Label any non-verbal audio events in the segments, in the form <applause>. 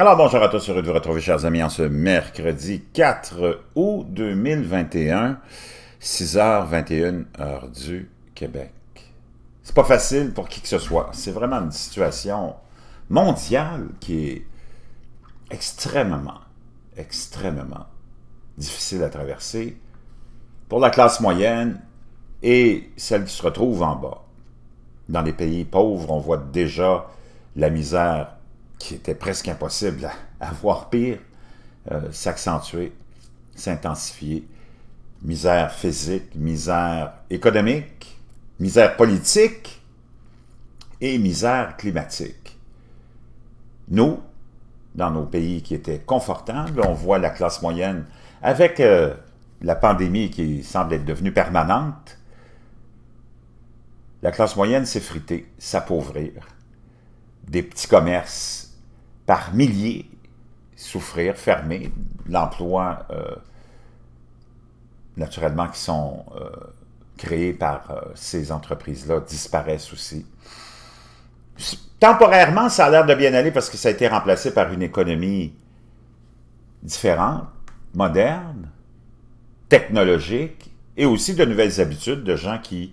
Alors bonjour à tous, heureux de vous retrouver chers amis en ce mercredi 4 août 2021, 6h21 heure du Québec. C'est pas facile pour qui que ce soit, c'est vraiment une situation mondiale qui est extrêmement, extrêmement difficile à traverser pour la classe moyenne et celle qui se retrouve en bas. Dans les pays pauvres, on voit déjà la misère qui était presque impossible à, voir pire, euh, s'accentuer, s'intensifier. Misère physique, misère économique, misère politique et misère climatique. Nous, dans nos pays qui étaient confortables, on voit la classe moyenne avec euh, la pandémie qui semble être devenue permanente, la classe moyenne s'effriter, s'appauvrir. Des petits commerces par milliers souffrir, fermer l'emploi, euh, naturellement, qui sont euh, créés par euh, ces entreprises-là, disparaissent aussi. Temporairement, ça a l'air de bien aller parce que ça a été remplacé par une économie différente, moderne, technologique, et aussi de nouvelles habitudes de gens qui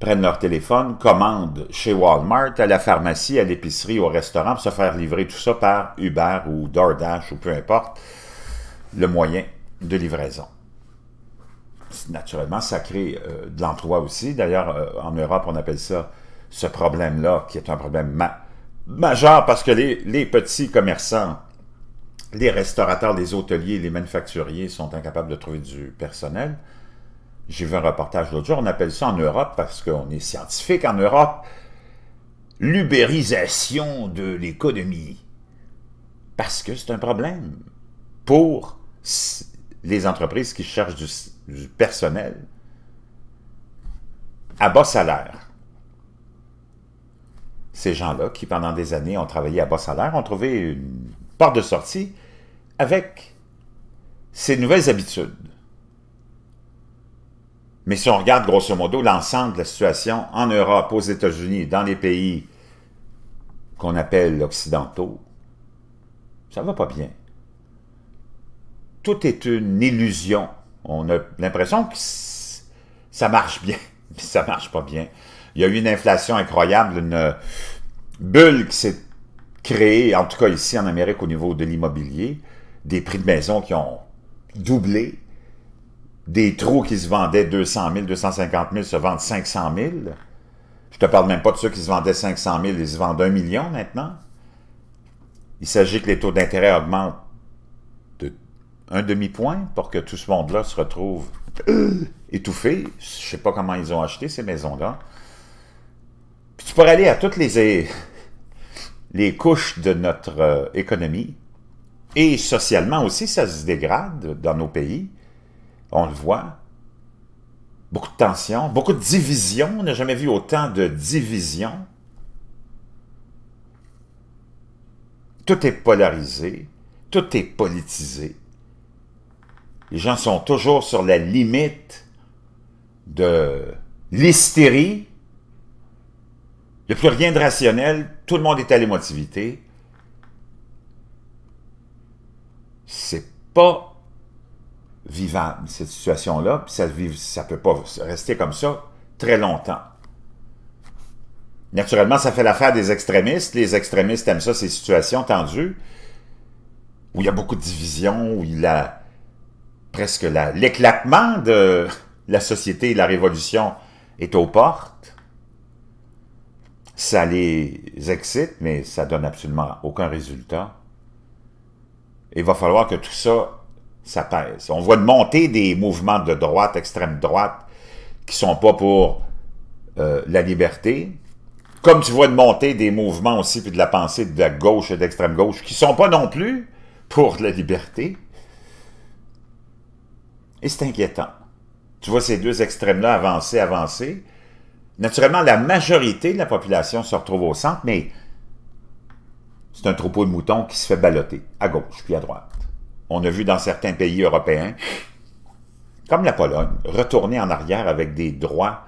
prennent leur téléphone, commandent chez Walmart, à la pharmacie, à l'épicerie, au restaurant, pour se faire livrer tout ça par Uber ou DoorDash ou peu importe le moyen de livraison. Naturellement, ça crée euh, de l'emploi aussi. D'ailleurs, euh, en Europe, on appelle ça ce problème-là, qui est un problème majeur parce que les petits commerçants, les restaurateurs, les hôteliers, les manufacturiers sont incapables de trouver du personnel. J'ai vu un reportage l'autre jour, on appelle ça en Europe, parce qu'on est scientifique en Europe, l'ubérisation de l'économie. Parce que c'est un problème pour les entreprises qui cherchent du, personnel à bas salaire. Ces gens-là qui, pendant des années, ont travaillé à bas salaire, ont trouvé une porte de sortie avec ces nouvelles habitudes. Mais si on regarde grosso modo l'ensemble de la situation en Europe, aux États-Unis, dans les pays qu'on appelle occidentaux, ça ne va pas bien. Tout est une illusion. On a l'impression que ça marche bien, <laughs> mais ça ne marche pas bien. Il y a eu une inflation incroyable, une euh, bulle qui s'est créée, en tout cas ici en Amérique, au niveau de l'immobilier, des prix de maison qui ont doublé, des trous qui se vendaient 200 000, 250 000 se vendent 500 000. Je te parle même pas de ceux qui se vendaient 500 000, ils se vendent 1 million maintenant. Il s'agit que les taux d'intérêt augmentent de un demi-point pour que tout ce monde-là se retrouve euh, étouffé. Je sais pas comment ils ont acheté ces maisons-là. Puis tu pourrais aller à toutes les, les couches de notre euh, économie. Et socialement aussi, ça se dégrade dans nos pays on le voit. Beaucoup de tensions, beaucoup de divisions. On n'a jamais vu autant de divisions. Tout est polarisé, tout est politisé. Les gens sont toujours sur la limite de l'hystérie. Il n'y a plus rien de rationnel, tout le monde est à l'émotivité. C'est pas vivable, cette situation-là, puis ça ne ça peut pas rester comme ça très longtemps. Naturellement, ça fait l'affaire des extrémistes. Les extrémistes aiment ça, ces situations tendues, où il y a beaucoup de divisions, où il a presque l'éclatement de la société et la révolution est aux portes. Ça les excite, mais ça donne absolument aucun résultat. Il va falloir que tout ça ça pèse. On voit de monter des mouvements de droite, extrême droite, qui sont pas pour euh, la liberté, comme tu vois de monter des mouvements aussi, puis de la pensée de la gauche et d'extrême gauche, qui sont pas non plus pour la liberté. Et c'est inquiétant. Tu vois ces deux extrêmes-là avancer, avancer. Naturellement, la majorité de la population se retrouve au centre, mais c'est un troupeau de moutons qui se fait balloter à gauche puis à droite on a vu dans certains pays européens, comme la Pologne, retourner en arrière avec des droits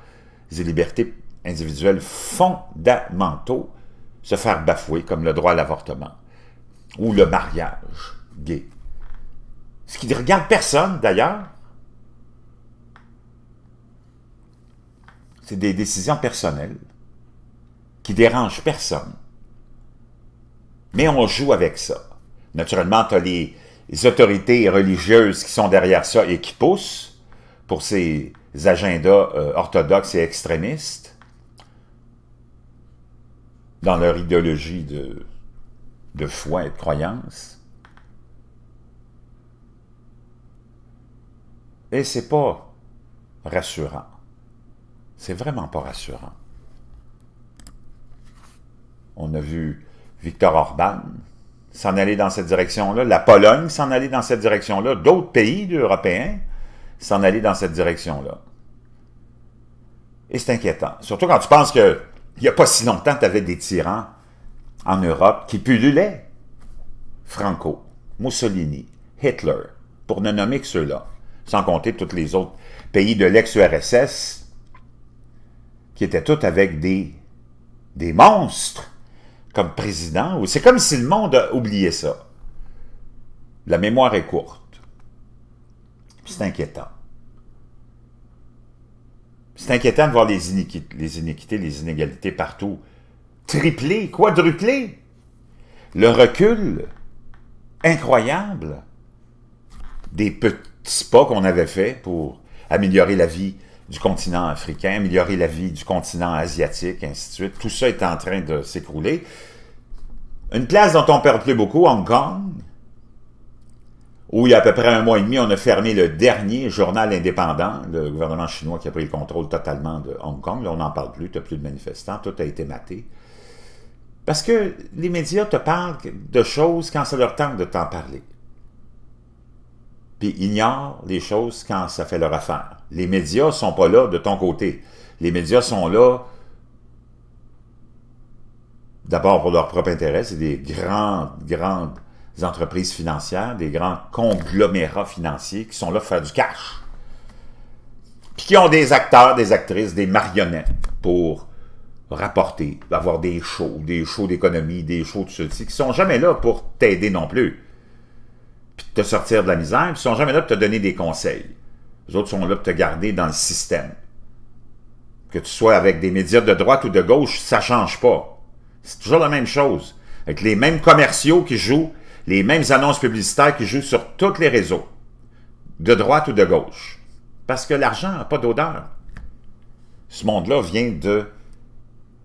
et libertés individuelles fondamentaux, se faire bafouer, comme le droit à l'avortement ou le mariage gay. Ce qui ne regarde personne, d'ailleurs. C'est des décisions personnelles qui dérangent personne. Mais on joue avec ça. Naturellement, tu as les les autorités religieuses qui sont derrière ça et qui poussent pour ces agendas euh, orthodoxes et extrémistes dans leur idéologie de, de foi et de croyance. Et c'est pas rassurant. C'est vraiment pas rassurant. On a vu Victor Orban, s'en aller dans cette direction-là, la Pologne s'en aller dans cette direction-là, d'autres pays européens s'en aller dans cette direction-là. Et c'est inquiétant. Surtout quand tu penses qu'il n'y a pas si longtemps, tu avais des tyrans en Europe qui pullulaient. Franco, Mussolini, Hitler, pour ne nommer que ceux-là, sans compter tous les autres pays de l'ex-URSS, qui étaient tous avec des, des monstres comme président, c'est comme si le monde a oublié ça. La mémoire est courte. C'est inquiétant. C'est inquiétant de voir les iniquités, les iniquités, les inégalités partout. Triplées, quadrupler. Le recul incroyable des petits pas qu'on avait fait pour améliorer la vie du continent africain, améliorer la vie du continent asiatique, ainsi de suite. Tout ça est en train de s'écrouler. Une place dont on perd plus beaucoup, Hong Kong, où il y a à peu près un mois et demi, on a fermé le dernier journal indépendant, le gouvernement chinois qui a pris le contrôle totalement de Hong Kong. Là, on n'en parle plus, tu n'as plus de manifestants, tout a été maté. Parce que les médias te parlent de choses quand ça leur tente de t'en parler. Puis ignorent les choses quand ça fait leur affaire. Les médias sont pas là de ton côté. Les médias sont là d'abord pour leur propre intérêt, c'est des grandes, grandes entreprises financières, des grands conglomérats financiers qui sont là pour faire du cash. Puis qui ont des acteurs, des actrices, des marionnettes pour rapporter, avoir des shows, des shows d'économie, des shows de ceci, qui sont jamais là pour t'aider non plus. Puis te sortir de la misère, puis sont jamais là pour te donner des conseils. Les autres sont là pour te garder dans le système. Que tu sois avec des médias de droite ou de gauche, ça ne change pas. C'est toujours la même chose. Avec les mêmes commerciaux qui jouent, les mêmes annonces publicitaires qui jouent sur tous les réseaux, de droite ou de gauche. Parce que l'argent n'a pas d'odeur. Ce monde-là vient de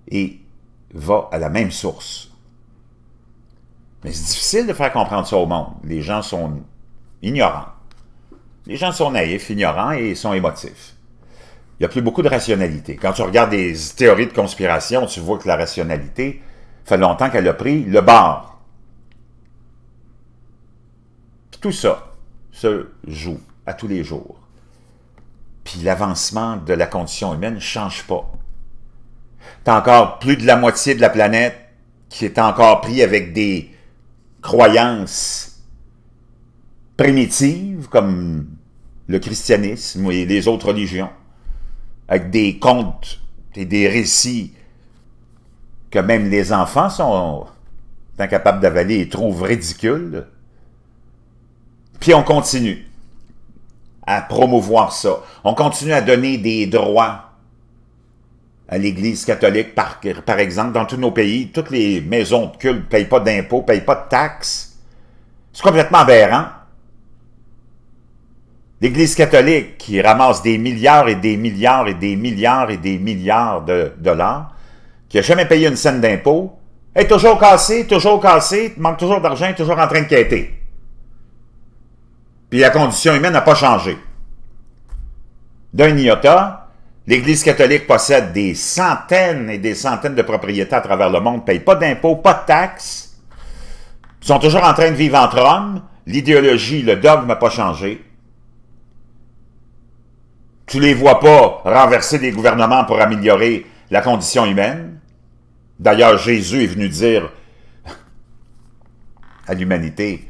et va à la même source. Mais c'est difficile de faire comprendre ça au monde. Les gens sont ignorants. Les gens sont naïfs, ignorants et sont émotifs. Il n'y a plus beaucoup de rationalité. Quand tu regardes des théories de conspiration, tu vois que la rationalité fait longtemps qu'elle a pris le bord. Tout ça se joue à tous les jours. Puis l'avancement de la condition humaine ne change pas. T'as encore plus de la moitié de la planète qui est encore pris avec des croyances primitives comme le christianisme et les autres religions, avec des contes et des récits que même les enfants sont incapables d'avaler et trouvent ridicules. Puis on continue à promouvoir ça. On continue à donner des droits à l'Église catholique, par, exemple, dans tous nos pays. Toutes les maisons de culte ne payent pas d'impôts, ne payent pas de taxes. C'est complètement aberrant. L'Église catholique qui ramasse des milliards et des milliards et des milliards et des milliards de dollars, qui n'a jamais payé une scène d'impôt, est toujours cassée, toujours cassée, manque toujours d'argent, toujours en train de quêter. Puis la condition humaine n'a pas changé. D'un iota, l'Église catholique possède des centaines et des centaines de propriétés à travers le monde, ne paye pas d'impôts, pas de taxes, sont toujours en train de vivre entre hommes, l'idéologie, le dogme n'a pas changé, tu les vois pas renverser des gouvernements pour améliorer la condition humaine. D'ailleurs, Jésus est venu dire à l'humanité,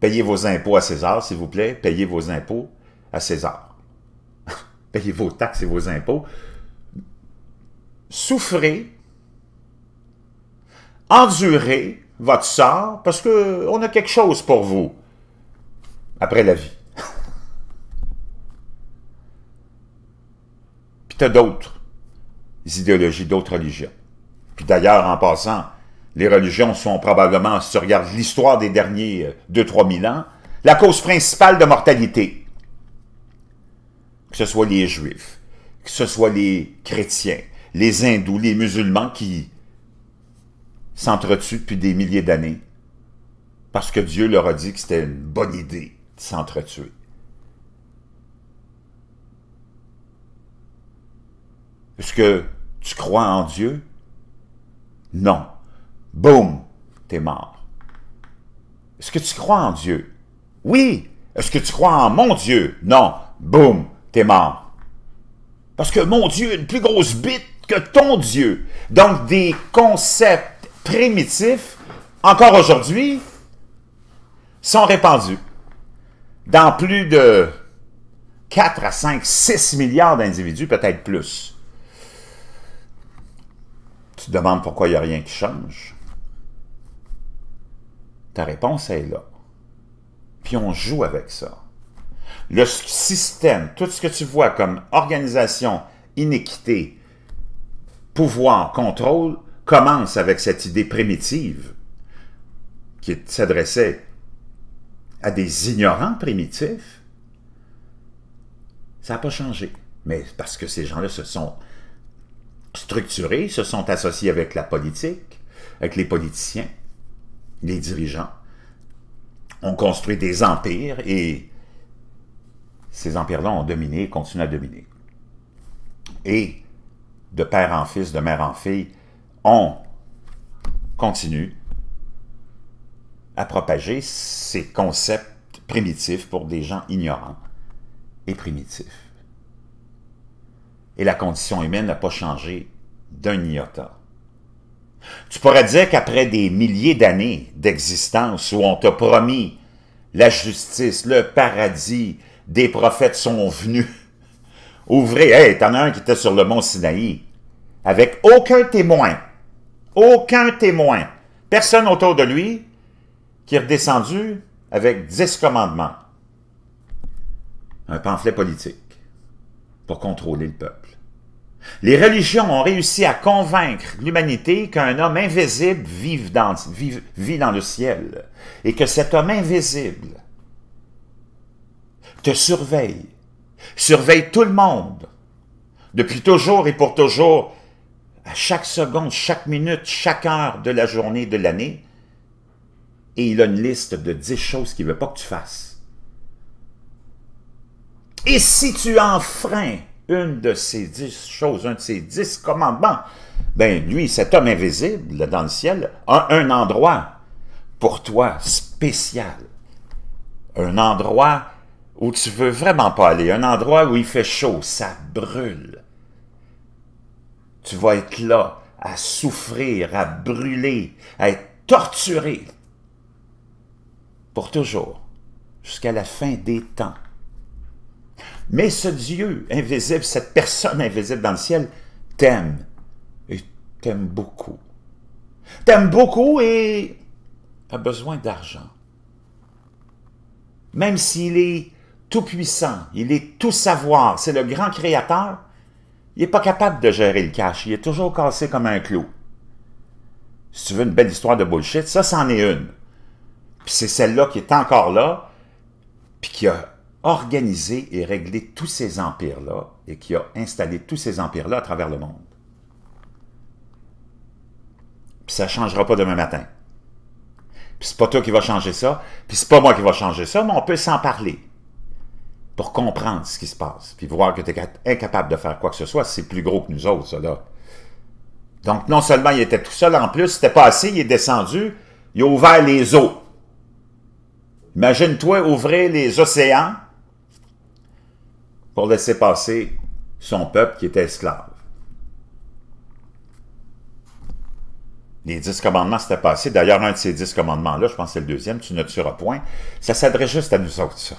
payez vos impôts à César, s'il vous plaît, payez vos impôts à César. <laughs> payez vos taxes et vos impôts. Souffrez, endurez votre sort, parce qu'on a quelque chose pour vous après la vie. d'autres idéologies, d'autres religions. Puis d'ailleurs, en passant, les religions sont probablement, si tu regardes l'histoire des derniers 2-3 euh, 000 ans, la cause principale de mortalité. Que ce soit les Juifs, que ce soit les chrétiens, les hindous, les musulmans qui s'entretuent depuis des milliers d'années parce que Dieu leur a dit que c'était une bonne idée de s'entretuer. Est-ce que tu crois en Dieu? Non. Boum, t'es mort. Est-ce que tu crois en Dieu? Oui. Est-ce que tu crois en mon Dieu? Non. Boum, t'es mort. Parce que mon Dieu est une plus grosse bite que ton Dieu. Donc des concepts primitifs, encore aujourd'hui, sont répandus dans plus de 4 à 5, 6 milliards d'individus, peut-être plus. Demande pourquoi il n'y a rien qui change, ta réponse est là. Puis on joue avec ça. Le système, tout ce que tu vois comme organisation, inéquité, pouvoir, contrôle, commence avec cette idée primitive qui s'adressait à des ignorants primitifs. Ça n'a pas changé. Mais parce que ces gens-là se sont structurés se sont associés avec la politique, avec les politiciens, les dirigeants, ont construit des empires et ces empires-là ont dominé et continuent à dominer. Et de père en fils, de mère en fille, ont continué à propager ces concepts primitifs pour des gens ignorants et primitifs et la condition humaine n'a pas changé d'un iota. Tu pourrais dire qu'après des milliers d'années d'existence où on t'a promis la justice, le paradis, des prophètes sont venus. <laughs> ouvrir. hey, t'en as un qui était sur le mont Sinaï, avec aucun témoin, aucun témoin, personne autour de lui, qui est redescendu avec dix commandements. Un pamphlet politique pour contrôler le peuple. Les religions ont réussi à convaincre l'humanité qu'un homme invisible vit dans le ciel et que cet homme invisible te surveille, surveille tout le monde, depuis toujours et pour toujours, à chaque seconde, chaque minute, chaque heure de la journée, de l'année, et il a une liste de dix choses qu'il ne veut pas que tu fasses. Et si tu enfreins une de ces dix choses, un de ces dix commandements, ben lui, cet homme invisible dans le ciel, a un endroit pour toi spécial. Un endroit où tu veux vraiment pas aller, un endroit où il fait chaud, ça brûle. Tu vas être là à souffrir, à brûler, à être torturé pour toujours, jusqu'à la fin des temps. Mais ce Dieu invisible, cette personne invisible dans le ciel, t'aime. Et t'aime beaucoup. T'aime beaucoup et a besoin d'argent. Même s'il est tout-puissant, il est tout-savoir, c'est le grand créateur, il n'est pas capable de gérer le cash, il est toujours cassé comme un clou. Si tu veux une belle histoire de bullshit, ça, c'en est une. Puis c'est celle-là qui est encore là, puis qui a Organiser et régler tous ces empires-là et qui a installé tous ces empires-là à travers le monde. Puis ça ne changera pas demain matin. Puis c'est pas toi qui vas changer ça, puis c'est pas moi qui va changer ça, mais on peut s'en parler pour comprendre ce qui se passe, puis voir que tu es incapable de faire quoi que ce soit, c'est plus gros que nous autres, ça, Donc, non seulement il était tout seul, en plus, c'était pas assez, il est descendu, il a ouvert les eaux. Imagine-toi ouvrir les océans pour laisser passer son peuple qui était esclave. Les dix commandements s'étaient passés. D'ailleurs, un de ces dix commandements-là, je pense que c'est le deuxième, tu ne tueras point. Ça s'adresse juste à nous autres, ça.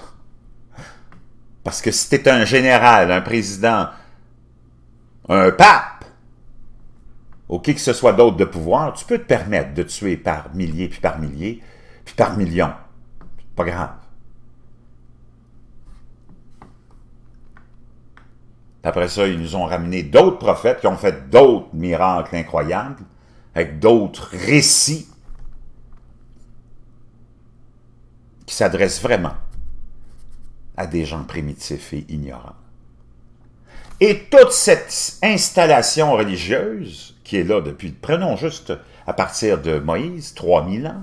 Parce que si tu es un général, un président, un pape, ou qui que ce soit d'autre de pouvoir, tu peux te permettre de tuer par milliers, puis par milliers, puis par millions. Pas grave. Après ça, ils nous ont ramené d'autres prophètes qui ont fait d'autres miracles incroyables, avec d'autres récits qui s'adressent vraiment à des gens primitifs et ignorants. Et toute cette installation religieuse qui est là depuis, prenons juste à partir de Moïse, 3000 ans,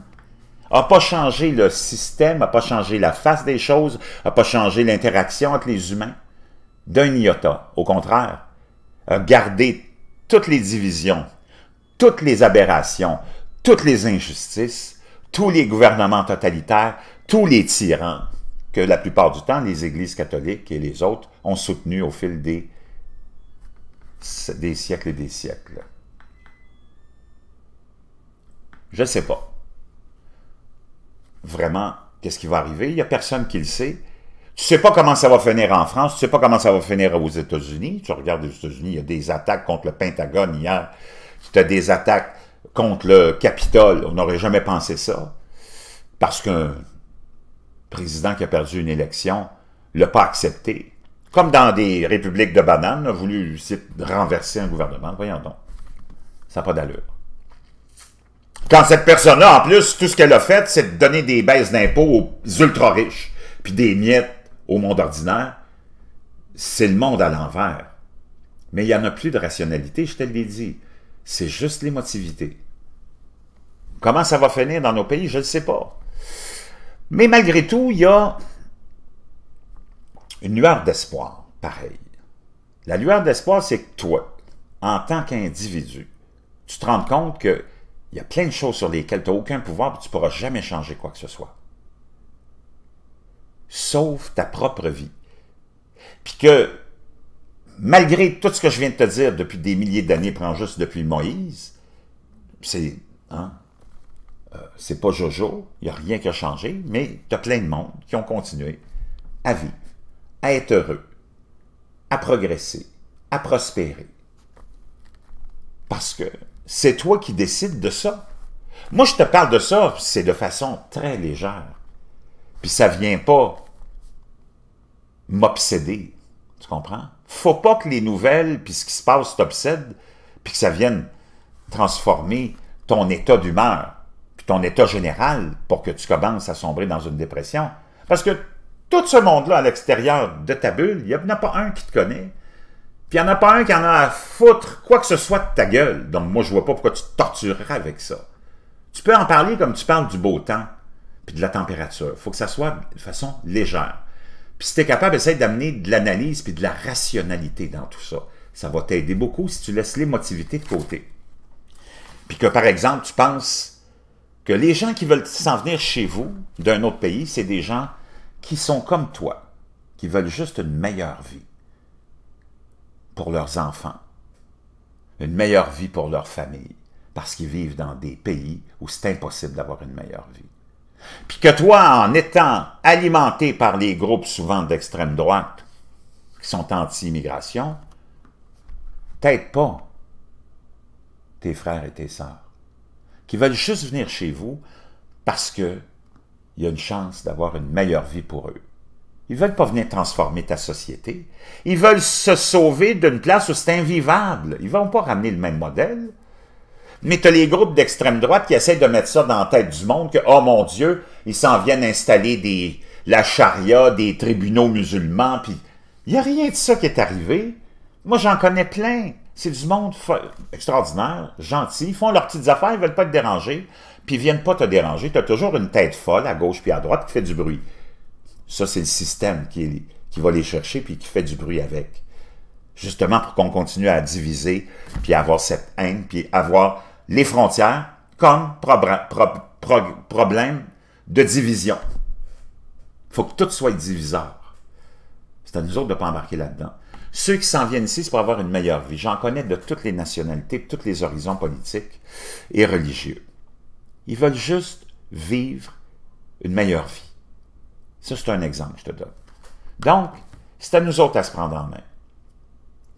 n'a pas changé le système, n'a pas changé la face des choses, n'a pas changé l'interaction avec les humains d'un iota. Au contraire, garder toutes les divisions, toutes les aberrations, toutes les injustices, tous les gouvernements totalitaires, tous les tyrans que la plupart du temps les églises catholiques et les autres ont soutenus au fil des, des siècles et des siècles. Je ne sais pas. Vraiment, qu'est-ce qui va arriver? Il n'y a personne qui le sait. Tu sais pas comment ça va finir en France, tu sais pas comment ça va finir aux États-Unis. Tu regardes les États-Unis, il y a des attaques contre le Pentagone hier, tu as des attaques contre le Capitole. On n'aurait jamais pensé ça. Parce qu'un président qui a perdu une élection l'a pas accepté. Comme dans des républiques de bananes, a voulu renverser un gouvernement. Voyons donc. Ça n'a pas d'allure. Quand cette personne-là, en plus, tout ce qu'elle a fait, c'est de donner des baisses d'impôts aux ultra-riches puis des miettes au monde ordinaire, c'est le monde à l'envers. Mais il n'y en a plus de rationalité, je te l'ai dit. C'est juste l'émotivité. Comment ça va finir dans nos pays, je ne sais pas. Mais malgré tout, il y a une lueur d'espoir, pareil. La lueur d'espoir, c'est que toi, en tant qu'individu, tu te rends compte qu'il y a plein de choses sur lesquelles tu n'as aucun pouvoir et tu ne pourras jamais changer quoi que ce soit sauve ta propre vie. Puis que, malgré tout ce que je viens de te dire depuis des milliers d'années, prends juste depuis Moïse, c'est hein, euh, c'est pas Jojo, il n'y a rien qui a changé, mais tu as plein de monde qui ont continué à vivre, à être heureux, à progresser, à prospérer. Parce que c'est toi qui décides de ça. Moi, je te parle de ça, c'est de façon très légère. Puis ça vient pas m'obséder. Tu comprends? Faut pas que les nouvelles, puis ce qui se passe t'obsède, puis que ça vienne transformer ton état d'humeur, puis ton état général, pour que tu commences à sombrer dans une dépression. Parce que tout ce monde-là à l'extérieur de ta bulle, il n'y en a pas un qui te connaît, puis il n'y en a pas un qui en a à foutre quoi que ce soit de ta gueule. Donc moi, je vois pas pourquoi tu te torturerais avec ça. Tu peux en parler comme tu parles du beau temps puis de la température. Il faut que ça soit de façon légère. Puis si tu es capable, essaye d'amener de l'analyse puis de la rationalité dans tout ça. Ça va t'aider beaucoup si tu laisses l'émotivité de côté. Puis que, par exemple, tu penses que les gens qui veulent s'en venir chez vous d'un autre pays, c'est des gens qui sont comme toi, qui veulent juste une meilleure vie pour leurs enfants, une meilleure vie pour leur famille, parce qu'ils vivent dans des pays où c'est impossible d'avoir une meilleure vie puis que toi, en étant alimenté par les groupes souvent d'extrême droite qui sont anti-immigration, t'aides pas tes frères et tes sœurs, qui veulent juste venir chez vous parce qu'il y a une chance d'avoir une meilleure vie pour eux. Ils veulent pas venir transformer ta société. Ils veulent se sauver d'une place où c'est invivable. Ils vont pas ramener le même modèle. Mais tu as les groupes d'extrême droite qui essaient de mettre ça dans la tête du monde que, oh mon Dieu, ils s'en viennent installer la charia des tribunaux musulmans, puis il n'y a rien de ça qui est arrivé. Moi, j'en connais plein. C'est du monde extraordinaire, gentil. Ils font leurs petites affaires, ils ne veulent pas te déranger, puis ils viennent pas te déranger. Tu as toujours une tête folle à gauche puis à droite qui fait du bruit. Ça, c'est le système qui, qui va les chercher puis qui fait du bruit avec. Justement pour qu'on continue à diviser, puis avoir cette haine, puis avoir les frontières comme problème de division. Il faut que tout soit diviseur. C'est à nous autres de ne pas embarquer là-dedans. Ceux qui s'en viennent ici, c'est pour avoir une meilleure vie. J'en connais de toutes les nationalités, de tous les horizons politiques et religieux. Ils veulent juste vivre une meilleure vie. Ça, c'est un exemple que je te donne. Donc, c'est à nous autres à se prendre en main,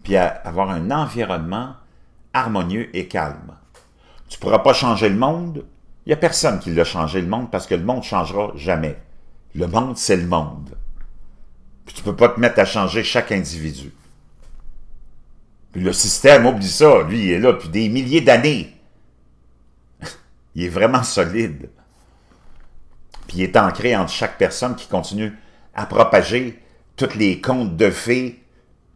puis à avoir un environnement harmonieux et calme. Tu ne pourras pas changer le monde. Il n'y a personne qui l'a changé le monde parce que le monde ne changera jamais. Le monde, c'est le monde. tu ne peux pas te mettre à changer chaque individu. le système, oublie ça, lui, il est là depuis des milliers d'années. <laughs> il est vraiment solide. Puis il est ancré entre chaque personne qui continue à propager tous les contes de fées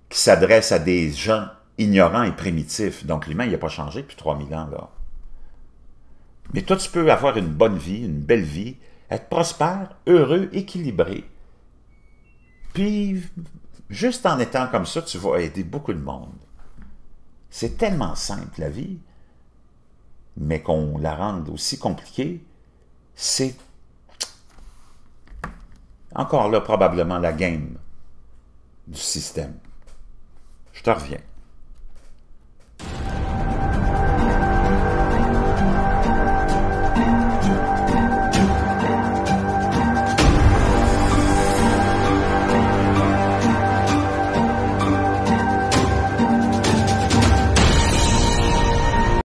qui s'adressent à des gens ignorants et primitifs. Donc l'humain, il n'a pas changé depuis 3000 ans, là. Mais toi, tu peux avoir une bonne vie, une belle vie, être prospère, heureux, équilibré. Puis, juste en étant comme ça, tu vas aider beaucoup de monde. C'est tellement simple, la vie, mais qu'on la rende aussi compliquée, c'est encore là probablement la game du système. Je te reviens.